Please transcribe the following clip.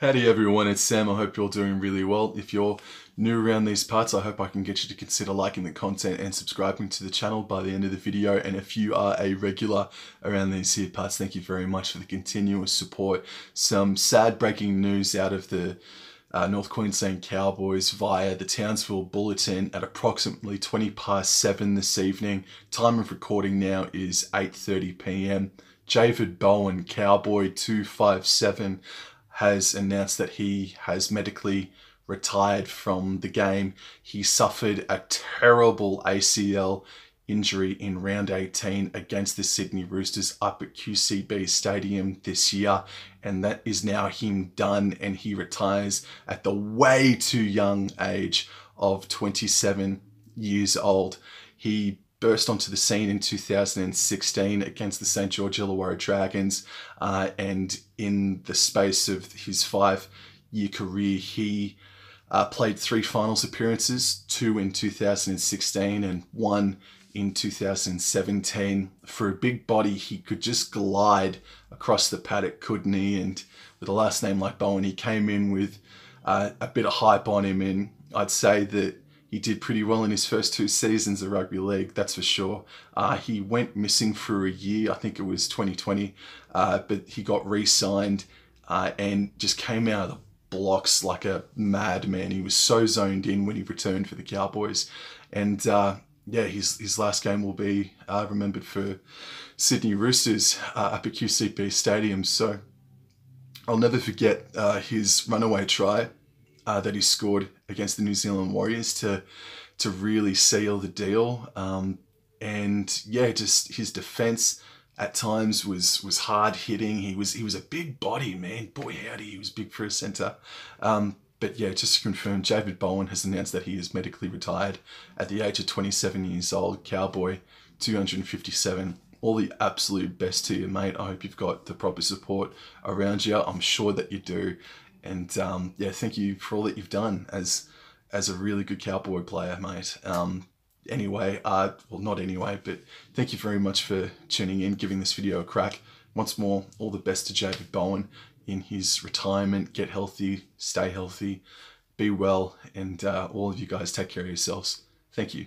Howdy everyone, it's Sam. I hope you're doing really well. If you're new around these parts, I hope I can get you to consider liking the content and subscribing to the channel by the end of the video. And if you are a regular around these here parts, thank you very much for the continuous support. Some sad breaking news out of the uh, North Queensland Cowboys via the Townsville Bulletin at approximately 20 past 7 this evening. Time of recording now is 8.30pm. Javid Bowen, Cowboy 257, has announced that he has medically retired from the game. He suffered a terrible ACL injury in round 18 against the Sydney Roosters up at QCB Stadium this year. And that is now him done, and he retires at the way too young age of 27 years old. He burst onto the scene in 2016 against the St. George Illawarra Dragons. Uh, and in the space of his five year career, he uh, played three finals appearances two in 2016 and one in 2017. For a big body, he could just glide across the paddock, couldn't he? And with a last name like Bowen, he came in with uh, a bit of hype on him. And I'd say that he did pretty well in his first two seasons of rugby league, that's for sure. Uh, he went missing for a year, I think it was 2020, uh, but he got re signed uh, and just came out of the blocks like a madman. He was so zoned in when he returned for the Cowboys. And uh, yeah, his, his last game will be uh, remembered for Sydney Roosters uh, up at QCB Stadium. So I'll never forget his runaway try uh, that he scored against the New Zealand Warriors to to really seal the deal. Um, and yeah, just his defense at times was was hard hitting. He was he was a big body man, boy howdy, he was big for a centre. Um, but yeah, just to confirm, David Bowen has announced that he is medically retired at the age of 27 years old. Cowboy, 257. All the absolute best to you, mate. I hope you've got the proper support around you. I'm sure that you do and um, yeah, thank you for all that you've done as as a really good cowboy player, mate. Um, anyway, uh, well, not anyway, but thank you very much for tuning in, giving this video a crack. Once more, all the best to David Bowen in his retirement. Get healthy, stay healthy, be well, and uh, all of you guys take care of yourselves. Thank you.